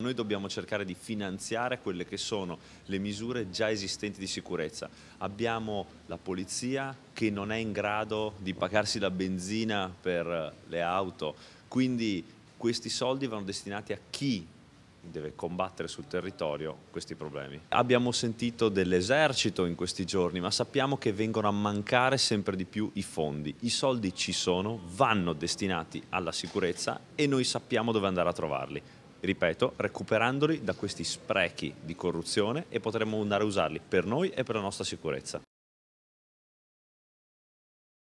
Noi dobbiamo cercare di finanziare quelle che sono le misure già esistenti di sicurezza. Abbiamo la polizia che non è in grado di pagarsi la benzina per eh, le auto, quindi questi soldi vanno destinati a chi deve combattere sul territorio questi problemi. Abbiamo sentito dell'esercito in questi giorni, ma sappiamo che vengono a mancare sempre di più i fondi. I soldi ci sono, vanno destinati alla sicurezza e noi sappiamo dove andare a trovarli ripeto, recuperandoli da questi sprechi di corruzione e potremmo andare a usarli per noi e per la nostra sicurezza.